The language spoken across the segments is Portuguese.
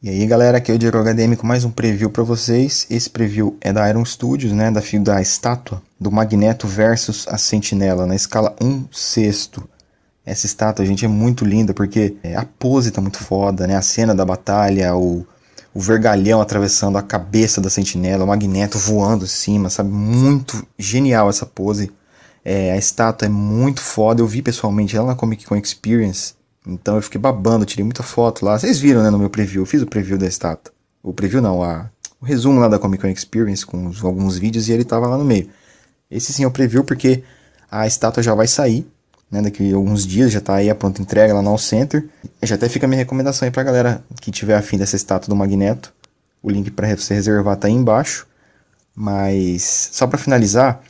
E aí galera, aqui é o Diego Acadêmico, mais um preview para vocês. Esse preview é da Iron Studios, né, da, da estátua do Magneto versus a Sentinela, na escala 1 sexto. Essa estátua, gente, é muito linda porque é, a pose tá muito foda, né, a cena da batalha, o, o vergalhão atravessando a cabeça da Sentinela, o Magneto voando em cima, sabe, muito genial essa pose. É, a estátua é muito foda, eu vi pessoalmente ela na Comic Con Experience, então eu fiquei babando, tirei muita foto lá. Vocês viram, né, no meu preview. Eu fiz o preview da estátua. O preview não, a, o resumo lá da Comic Con Experience com os, alguns vídeos e ele tava lá no meio. Esse sim é o preview porque a estátua já vai sair, né, daqui a alguns dias, já tá aí a pronta entrega lá no All Center. Já até fica a minha recomendação aí pra galera que tiver afim dessa estátua do Magneto. O link para você reservar tá aí embaixo. Mas só para finalizar,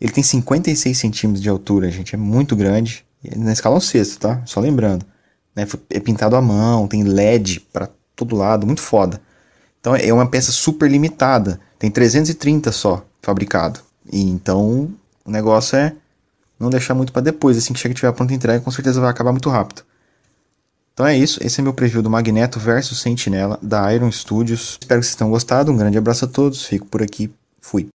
ele tem 56 centímetros de altura, gente, é muito grande. É na escala um sexto, tá? Só lembrando. Né? É pintado à mão, tem LED para todo lado, muito foda. Então é uma peça super limitada. Tem 330 só fabricado. E então o negócio é não deixar muito para depois. Assim que chega tiver pronta entrega, com certeza vai acabar muito rápido. Então é isso. Esse é meu preview do Magneto versus Sentinela da Iron Studios. Espero que vocês tenham gostado. Um grande abraço a todos. Fico por aqui. Fui.